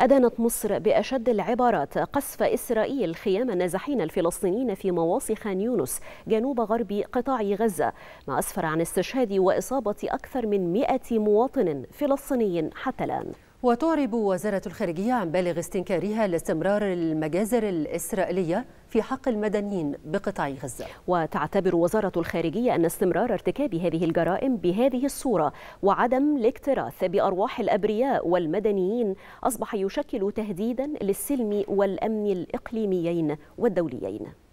أدانت مصر بأشد العبارات قصف إسرائيل خيام النازحين الفلسطينيين في مواصي خان يونس جنوب غرب قطاع غزة ما أسفر عن استشهاد وإصابة أكثر من 100 مواطن فلسطيني حتى الآن وتعرب وزارة الخارجية عن بالغ استنكارها لاستمرار المجازر الإسرائيلية في حق المدنيين بقطاع غزة وتعتبر وزارة الخارجية أن استمرار ارتكاب هذه الجرائم بهذه الصورة وعدم الاكتراث بأرواح الأبرياء والمدنيين أصبح يشكل تهديدا للسلم والأمن الإقليميين والدوليين